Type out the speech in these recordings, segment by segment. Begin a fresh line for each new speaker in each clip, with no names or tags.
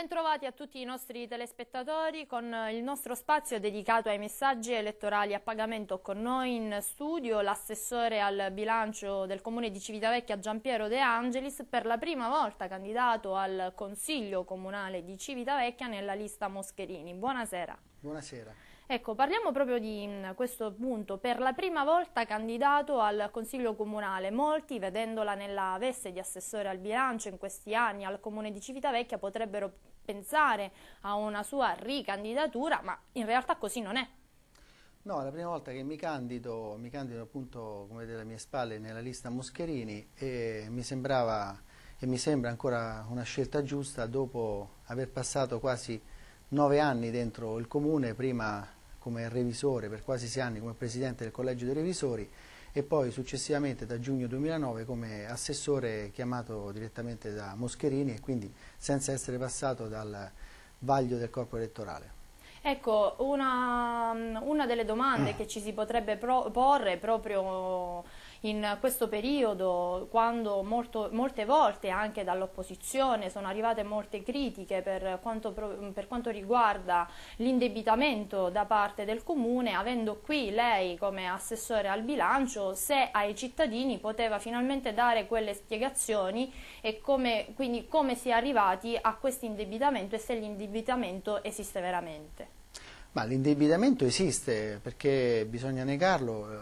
bentrovati a tutti i nostri telespettatori con il nostro spazio dedicato ai messaggi elettorali a pagamento. Con noi in studio l'assessore al bilancio del comune di Civitavecchia Giampiero De Angelis, per la prima volta candidato al consiglio comunale di Civitavecchia nella lista Moscherini. Buonasera.
Buonasera.
Ecco, parliamo proprio di mm, questo punto, per la prima volta candidato al Consiglio Comunale, molti vedendola nella veste di assessore al bilancio in questi anni al Comune di Civitavecchia potrebbero pensare a una sua ricandidatura, ma in realtà così non è.
No, è la prima volta che mi candido, mi candido appunto, come vedete alle mie spalle, nella lista Moscherini e mi sembrava e mi sembra ancora una scelta giusta dopo aver passato quasi nove anni dentro il comune, prima come revisore per quasi sei anni come presidente del collegio dei revisori e poi successivamente da giugno 2009 come assessore chiamato direttamente da Moscherini e quindi senza essere passato dal vaglio del corpo elettorale.
Ecco, una, una delle domande che ci si potrebbe porre proprio in questo periodo, quando molto, molte volte anche dall'opposizione sono arrivate molte critiche per quanto, per quanto riguarda l'indebitamento da parte del Comune, avendo qui lei come assessore al bilancio, se ai cittadini poteva finalmente dare quelle spiegazioni e come, quindi come si è arrivati a questo indebitamento e se l'indebitamento esiste veramente.
Ma l'indebitamento esiste perché bisogna negarlo eh,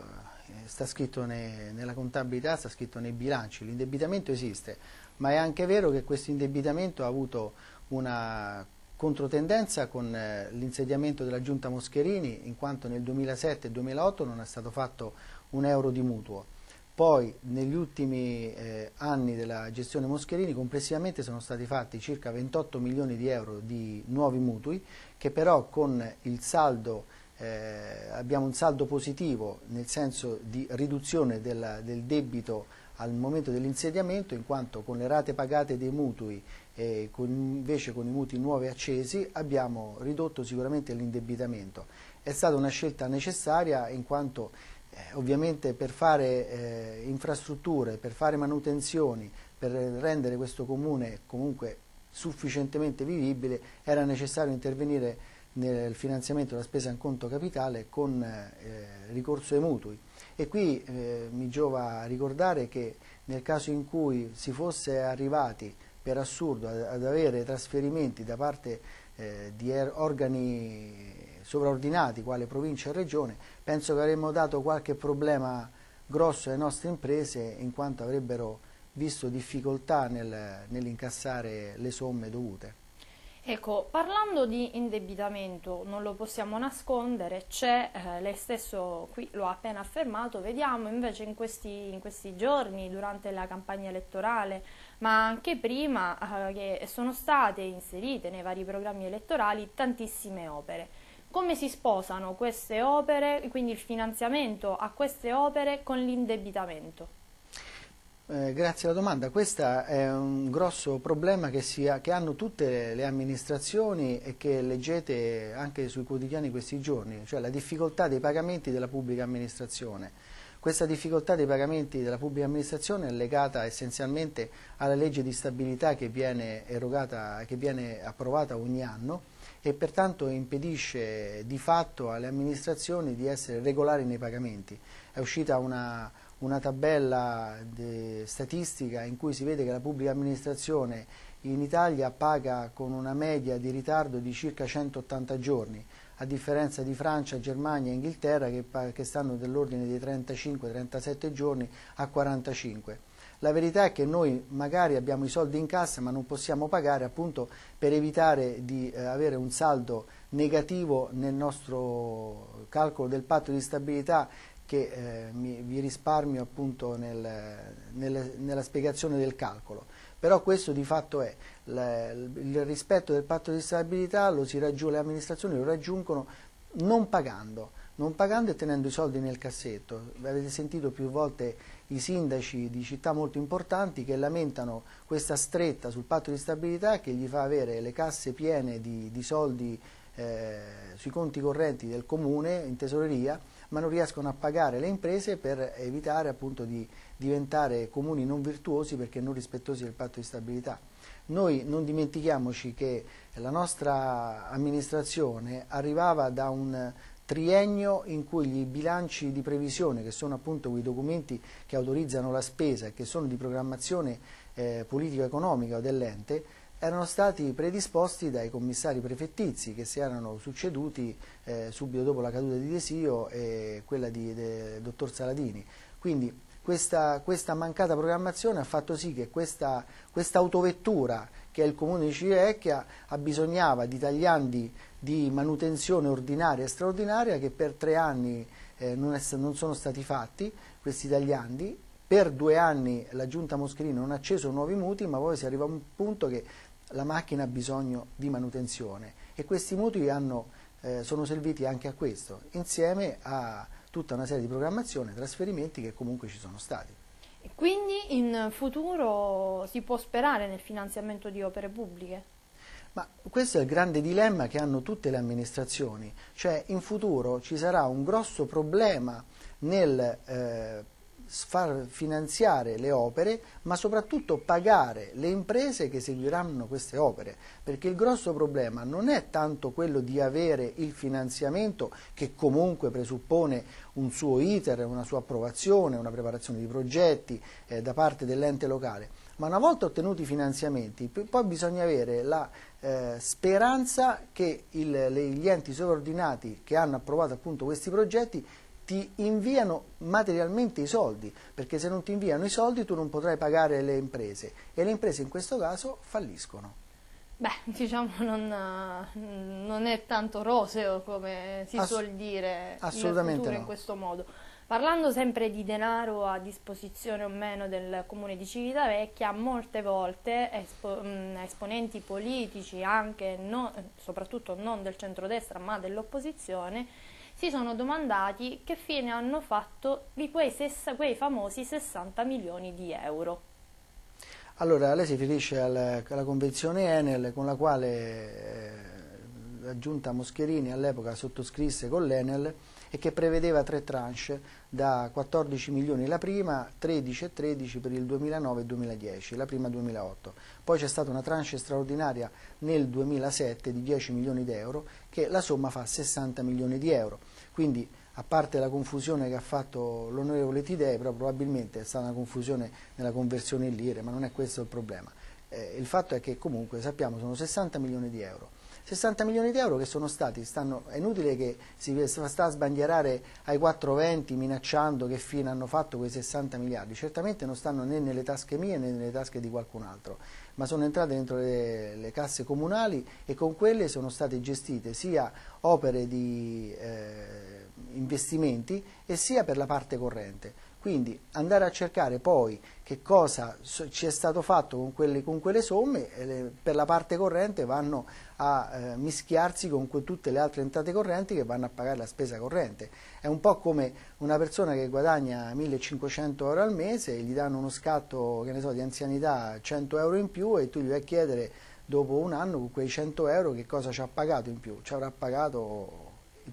eh, sta scritto nei, nella contabilità, sta scritto nei bilanci, l'indebitamento esiste, ma è anche vero che questo indebitamento ha avuto una controtendenza con eh, l'insediamento della giunta Moscherini, in quanto nel 2007-2008 non è stato fatto un euro di mutuo. Poi negli ultimi eh, anni della gestione Moscherini complessivamente sono stati fatti circa 28 milioni di euro di nuovi mutui che però con il saldo eh, abbiamo un saldo positivo nel senso di riduzione del, del debito al momento dell'insediamento in quanto con le rate pagate dei mutui e con, invece con i mutui nuovi accesi abbiamo ridotto sicuramente l'indebitamento. È stata una scelta necessaria in quanto eh, ovviamente per fare eh, infrastrutture, per fare manutenzioni, per rendere questo comune comunque sufficientemente vivibile era necessario intervenire nel finanziamento della spesa in conto capitale con eh, ricorso ai mutui. E qui eh, mi giova ricordare che nel caso in cui si fosse arrivati per assurdo ad, ad avere trasferimenti da parte eh, di er, organi sovraordinati, quale provincia e regione, penso che avremmo dato qualche problema grosso alle nostre imprese in quanto avrebbero visto difficoltà nel, nell'incassare le somme dovute.
Ecco, parlando di indebitamento, non lo possiamo nascondere, c'è, eh, lei stesso qui lo ha appena affermato, vediamo invece in questi, in questi giorni, durante la campagna elettorale, ma anche prima, eh, che sono state inserite nei vari programmi elettorali tantissime opere. Come si sposano queste opere, quindi il finanziamento a queste opere, con l'indebitamento?
Eh, grazie alla domanda. Questo è un grosso problema che, si, che, hanno tutte le amministrazioni e che leggete anche sui quotidiani questi giorni, cioè la difficoltà dei pagamenti della pubblica amministrazione. Questa difficoltà dei pagamenti della pubblica amministrazione è legata essenzialmente alla legge di stabilità che viene, erogata, che viene approvata ogni anno e pertanto impedisce di fatto alle amministrazioni di essere regolari nei pagamenti. È uscita una una tabella statistica in cui si vede che la pubblica amministrazione in Italia paga con una media di ritardo di circa 180 giorni, a differenza di Francia, Germania e Inghilterra che, che stanno dell'ordine dei 35-37 giorni a 45. La verità è che noi magari abbiamo i soldi in cassa ma non possiamo pagare appunto per evitare di eh, avere un saldo negativo nel nostro calcolo del patto di stabilità che eh, mi, vi risparmio appunto nel, nel, nella spiegazione del calcolo. Però questo di fatto è il, il rispetto del patto di stabilità, raggiung, le amministrazioni lo raggiungono non pagando, non pagando e tenendo i soldi nel cassetto. Avete sentito più volte i sindaci di città molto importanti che lamentano questa stretta sul patto di stabilità che gli fa avere le casse piene di, di soldi eh, sui conti correnti del comune in tesoreria ma non riescono a pagare le imprese per evitare appunto di diventare comuni non virtuosi perché non rispettosi del patto di stabilità. Noi non dimentichiamoci che la nostra amministrazione arrivava da un triennio in cui i bilanci di previsione, che sono appunto quei documenti che autorizzano la spesa e che sono di programmazione eh, politico-economica dell'ente, erano stati predisposti dai commissari prefettizi che si erano succeduti eh, subito dopo la caduta di Desio e quella di, del dottor Saladini. Quindi questa, questa, mancata programmazione ha fatto sì che questa quest autovettura che è il comune di Cirecchia ha bisognava di tagliandi di manutenzione ordinaria e straordinaria che per tre anni eh, non, è, non sono stati fatti questi tagliandi per due anni la giunta Moscherini non ha acceso nuovi muti ma poi si arriva a un punto che la macchina ha bisogno di manutenzione e questi mutui hanno, eh, sono serviti anche a questo, insieme a tutta una serie di programmazioni e trasferimenti che comunque ci sono stati.
E quindi in futuro si può sperare nel finanziamento di opere pubbliche?
Ma questo è il grande dilemma che hanno tutte le amministrazioni, cioè in futuro ci sarà un grosso problema nel eh, far finanziare le opere, ma soprattutto pagare le imprese che seguiranno queste opere, perché il grosso problema non è tanto quello di avere il finanziamento che comunque presuppone un suo iter, una sua approvazione, una preparazione di progetti eh, da parte dell'ente locale, ma una volta ottenuti i finanziamenti poi bisogna avere la eh, speranza che il, le, gli enti sovraordinati che hanno approvato appunto questi progetti ti inviano materialmente i soldi, perché se non ti inviano i soldi tu non potrai pagare le imprese e le imprese in questo caso falliscono.
Beh, diciamo non, non è tanto roseo come si Ass suol dire assolutamente no. in questo modo. Parlando sempre di denaro a disposizione o meno del comune di Civitavecchia, molte volte espo esponenti politici, anche non, soprattutto non del centrodestra ma dell'opposizione, si sono domandati che fine hanno fatto di quei, sessa, quei famosi 60 milioni di euro.
Allora, lei si riferisce alla, alla convenzione Enel con la quale eh, la giunta Moscherini all'epoca sottoscrisse con l'Enel e che prevedeva tre tranche da 14 milioni la prima, 13 e 13 per il 2009 e 2010, la prima 2008. Poi c'è stata una tranche straordinaria nel 2007 di 10 milioni di euro che la somma fa 60 milioni di euro. Quindi a parte la confusione che ha fatto l'onorevole Tidei, però probabilmente è stata una confusione nella conversione in lire, ma non è questo il problema. Eh, il fatto è che comunque sappiamo sono 60 milioni di euro. 60 milioni di euro che sono stati, stanno, è inutile che si sta a sbandierare ai 420 minacciando che fine hanno fatto quei 60 miliardi, certamente non stanno né nelle tasche mie né nelle tasche di qualcun altro, ma sono entrate dentro le, le casse comunali e con quelle sono state gestite sia opere di eh, investimenti e sia per la parte corrente. Quindi andare a cercare poi che cosa ci è stato fatto con quelle, con quelle somme, per la parte corrente vanno a eh, mischiarsi con tutte le altre entrate correnti che vanno a pagare la spesa corrente. È un po' come una persona che guadagna 1500 euro al mese e gli danno uno scatto so, di anzianità 100 euro in più e tu gli vai a chiedere dopo un anno con quei 100 euro che cosa ci ha pagato in più. Ci avrà pagato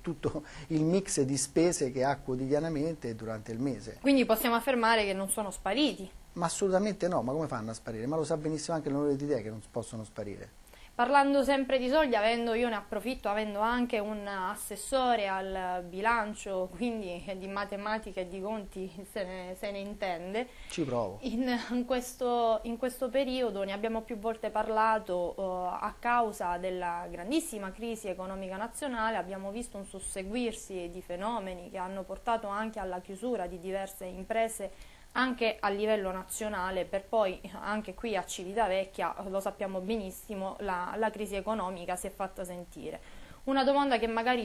tutto il mix di spese che ha quotidianamente durante il mese.
Quindi possiamo affermare che non sono spariti?
Ma assolutamente no, ma come fanno a sparire? Ma lo sa benissimo anche l'onore di te che non possono sparire.
Parlando sempre di soldi, avendo io ne approfitto, avendo anche un assessore al bilancio, quindi di matematica e di conti se ne, se ne intende. Ci provo. In, in, questo, in, questo, periodo ne abbiamo più volte parlato uh, a causa della grandissima crisi economica nazionale, abbiamo visto un susseguirsi di fenomeni che hanno portato anche alla chiusura di diverse imprese anche a livello nazionale, per poi anche qui a Civitavecchia, lo sappiamo benissimo, la, la crisi economica si è fatta sentire. Una,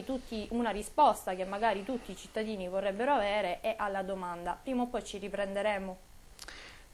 tutti, una risposta che magari tutti i cittadini vorrebbero avere è alla domanda. Prima o poi ci riprenderemo?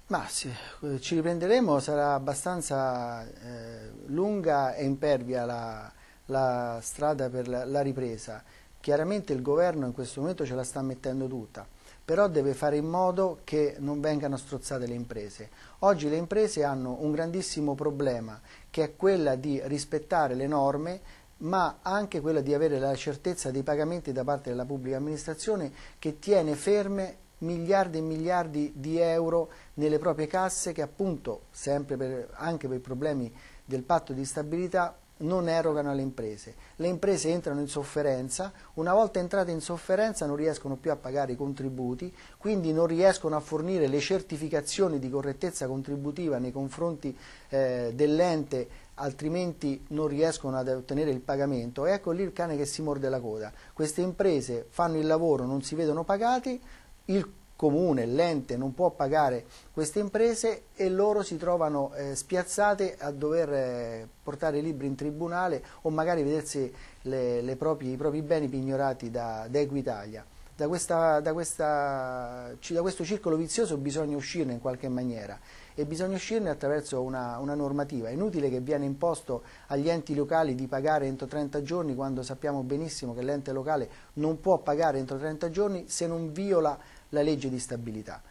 Ma sì, ci riprenderemo, sarà abbastanza eh, lunga e impervia la, la strada per la, la ripresa. Chiaramente il governo in questo momento ce la sta mettendo tutta però deve fare in modo che non vengano strozzate le imprese. Oggi le imprese hanno un grandissimo problema che è quella di rispettare le norme ma anche quella di avere la certezza dei pagamenti da parte della pubblica amministrazione che tiene ferme miliardi e miliardi di euro nelle proprie casse che appunto, sempre per, anche per problemi del patto di stabilità, non erogano alle imprese. Le imprese entrano in sofferenza, una volta entrate in sofferenza non riescono più a pagare i contributi, quindi non riescono a fornire le certificazioni di correttezza contributiva nei confronti eh, dell'ente, altrimenti non riescono ad ottenere il pagamento. E ecco lì il cane che si morde la coda. Queste imprese fanno il lavoro, non si vedono pagati, il comune, l'ente non può pagare queste imprese e loro si trovano eh, spiazzate a dover eh, portare i libri in tribunale o magari vedersi le, le proprie, i propri beni pignorati da, da Equitalia. Da, questa, da, questa, da, questo circolo vizioso bisogna uscirne in qualche maniera e bisogna uscirne attraverso una, una, normativa. È inutile che viene imposto agli enti locali di pagare entro 30 giorni quando sappiamo benissimo che l'ente locale non può pagare entro 30 giorni se non viola la legge di stabilità.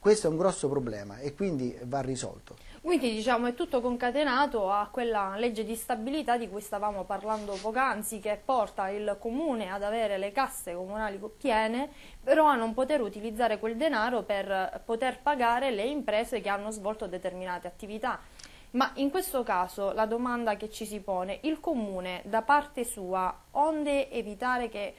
Questo è un grosso problema e quindi va risolto.
Quindi diciamo è tutto concatenato a quella legge di stabilità di cui stavamo parlando poc'anzi che porta il comune ad avere le casse comunali piene però a non poter utilizzare quel denaro per poter pagare le imprese che hanno svolto determinate attività. Ma in questo caso la domanda che ci si pone, il comune da parte sua, onde evitare che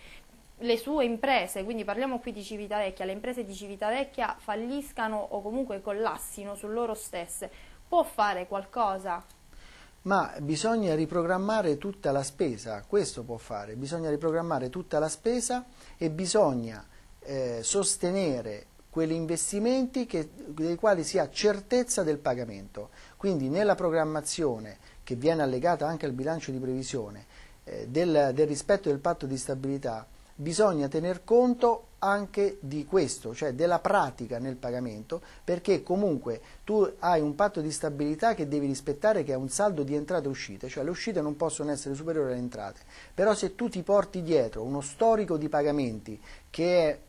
le sue imprese, quindi parliamo qui di Civitavecchia, le imprese di Civitavecchia falliscano o comunque collassino su loro stesse, può fare qualcosa?
Ma bisogna riprogrammare tutta la spesa, questo può fare, bisogna riprogrammare tutta la spesa e bisogna eh, sostenere quegli investimenti che, dei quali si ha certezza del pagamento. Quindi nella programmazione che viene allegata anche al bilancio di previsione eh, del, del rispetto del patto di stabilità bisogna tener conto anche di questo, cioè della pratica nel pagamento, perché comunque tu hai un patto di stabilità che devi rispettare che è un saldo di entrate e uscite, cioè le uscite non possono essere superiori alle entrate, però se tu ti porti dietro uno storico di pagamenti che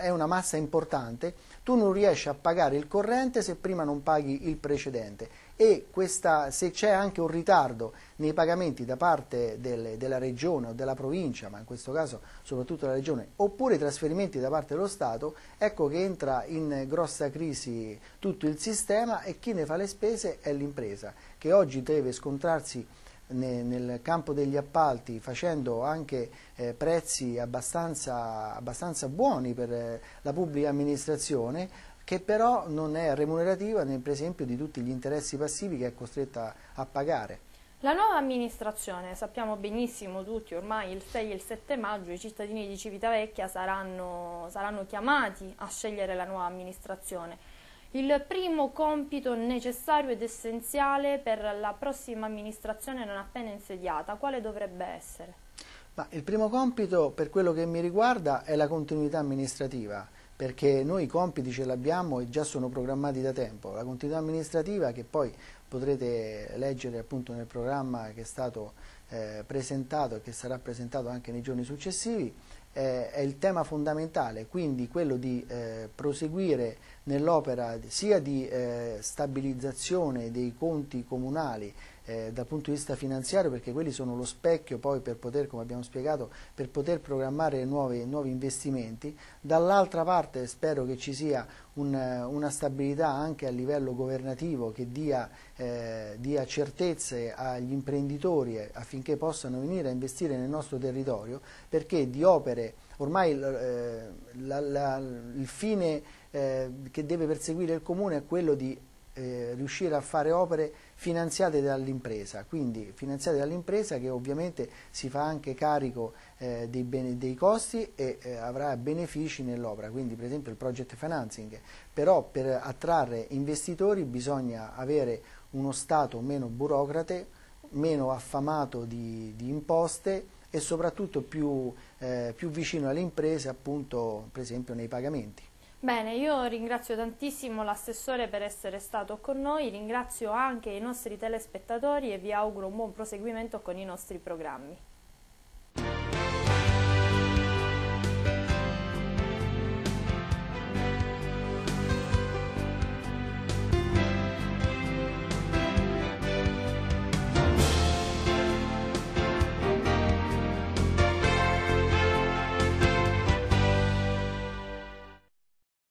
è una massa importante, tu non riesci a pagare il corrente se prima non paghi il precedente e questa, se c'è anche un ritardo nei pagamenti da parte del, della regione o della provincia, ma in questo caso soprattutto la regione, oppure i trasferimenti da parte dello Stato, ecco che entra in grossa crisi tutto il sistema e chi ne fa le spese è l'impresa, che oggi deve scontrarsi nel campo degli appalti facendo anche eh, prezzi abbastanza, abbastanza, buoni per eh, la pubblica amministrazione che però non è remunerativa né per esempio di tutti gli interessi passivi che è costretta a pagare.
La nuova amministrazione, sappiamo benissimo tutti, ormai il 6 e il 7 maggio i cittadini di Civitavecchia saranno, saranno chiamati a scegliere la nuova amministrazione. Il primo compito necessario ed essenziale per la prossima amministrazione non appena insediata, quale dovrebbe essere?
Ma il primo compito, per quello che mi riguarda, è la continuità amministrativa perché noi i compiti ce l'abbiamo e già sono programmati da tempo. La continuità amministrativa che poi potrete leggere appunto nel programma che è stato eh, presentato e che sarà presentato anche nei giorni successivi, eh, è il tema fondamentale, quindi quello di eh, proseguire nell'opera sia di eh, stabilizzazione dei conti comunali eh, dal punto di vista finanziario perché quelli sono lo specchio poi per poter, come abbiamo spiegato, per poter programmare nuovi, nuovi investimenti, dall'altra parte spero che ci sia un, una stabilità anche a livello governativo che dia, eh, dia certezze agli imprenditori eh, affinché possano venire a investire nel nostro territorio perché di opere ormai eh, la, la, il fine eh, che deve perseguire il Comune è quello di eh, riuscire a fare opere finanziate dall'impresa, quindi finanziate dall'impresa che ovviamente si fa anche carico eh, dei, bene, dei, costi e eh, avrà benefici nell'opera, quindi per esempio il project financing, però per attrarre investitori bisogna avere uno Stato meno burocrate, meno affamato di, di imposte e soprattutto più, eh, più vicino alle imprese appunto per esempio nei pagamenti.
Bene, io ringrazio tantissimo l'assessore per essere stato con noi, ringrazio anche i nostri telespettatori e vi auguro un buon proseguimento con i nostri programmi.